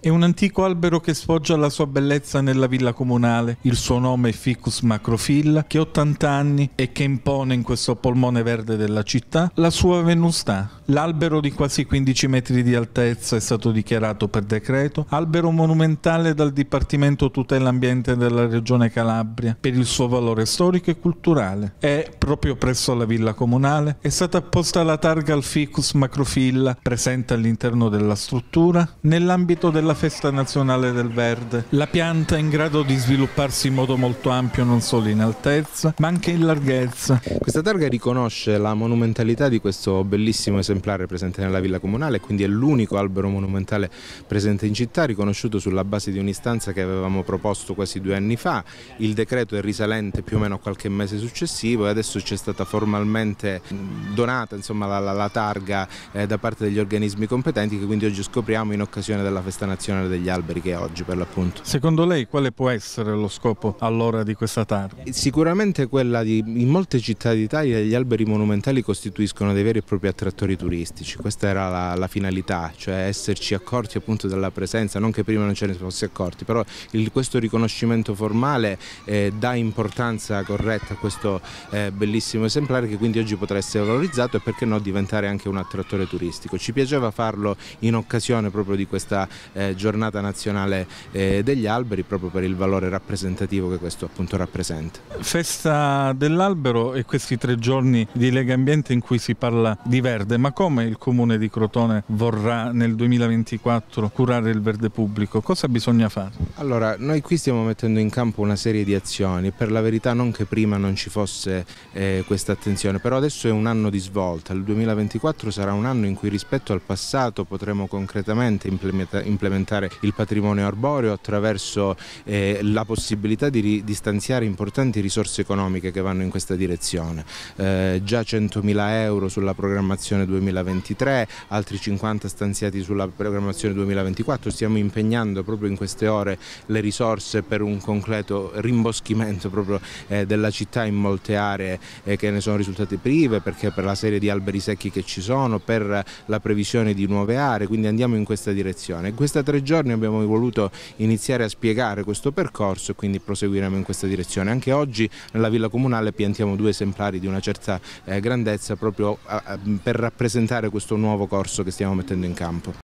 È un antico albero che sfoggia la sua bellezza nella villa comunale. Il suo nome è Ficus macrophylla, che ha 80 anni e che impone in questo polmone verde della città la sua venustà. L'albero di quasi 15 metri di altezza è stato dichiarato per decreto albero monumentale dal Dipartimento Tutela Ambiente della Regione Calabria per il suo valore storico e culturale. E proprio presso la villa comunale è stata apposta la targa al Ficus macrophylla presente all'interno della struttura nell'ambito della della festa nazionale del verde. La pianta è in grado di svilupparsi in modo molto ampio non solo in altezza ma anche in larghezza. Questa targa riconosce la monumentalità di questo bellissimo esemplare presente nella villa comunale quindi è l'unico albero monumentale presente in città riconosciuto sulla base di un'istanza che avevamo proposto quasi due anni fa. Il decreto è risalente più o meno a qualche mese successivo e adesso c'è stata formalmente donata insomma, la, la, la targa eh, da parte degli organismi competenti che quindi oggi scopriamo in occasione della festa nazionale nazionale degli alberi che è oggi per l'appunto. Secondo lei quale può essere lo scopo allora di questa targa? Sicuramente quella di in molte città d'Italia gli alberi monumentali costituiscono dei veri e propri attrattori turistici, questa era la, la finalità, cioè esserci accorti appunto della presenza, non che prima non ce ne fosse accorti, però il, questo riconoscimento formale eh, dà importanza corretta a questo eh, bellissimo esemplare che quindi oggi potrà essere valorizzato e perché no diventare anche un attrattore turistico. Ci piaceva farlo in occasione proprio di questa eh, giornata nazionale eh, degli alberi proprio per il valore rappresentativo che questo appunto rappresenta. Festa dell'albero e questi tre giorni di Lega Ambiente in cui si parla di verde, ma come il comune di Crotone vorrà nel 2024 curare il verde pubblico? Cosa bisogna fare? Allora, noi qui stiamo mettendo in campo una serie di azioni, per la verità non che prima non ci fosse eh, questa attenzione, però adesso è un anno di svolta, il 2024 sarà un anno in cui rispetto al passato potremo concretamente implementare implementare il patrimonio arboreo attraverso eh, la possibilità di, di, stanziare importanti risorse economiche che vanno in questa direzione. Eh, già 100.000 euro sulla programmazione 2023, altri 50 stanziati sulla programmazione 2024, stiamo impegnando proprio in queste ore le risorse per un concreto rimboschimento proprio eh, della città in molte aree eh, che ne sono risultate prive perché per la serie di alberi secchi che ci sono, per la previsione di nuove aree, quindi andiamo in questa direzione. Questa tre giorni abbiamo voluto iniziare a spiegare questo percorso e quindi proseguiremo in questa direzione. Anche oggi nella Villa Comunale piantiamo due esemplari di una certa eh, grandezza proprio per rappresentare questo nuovo corso che stiamo mettendo in campo.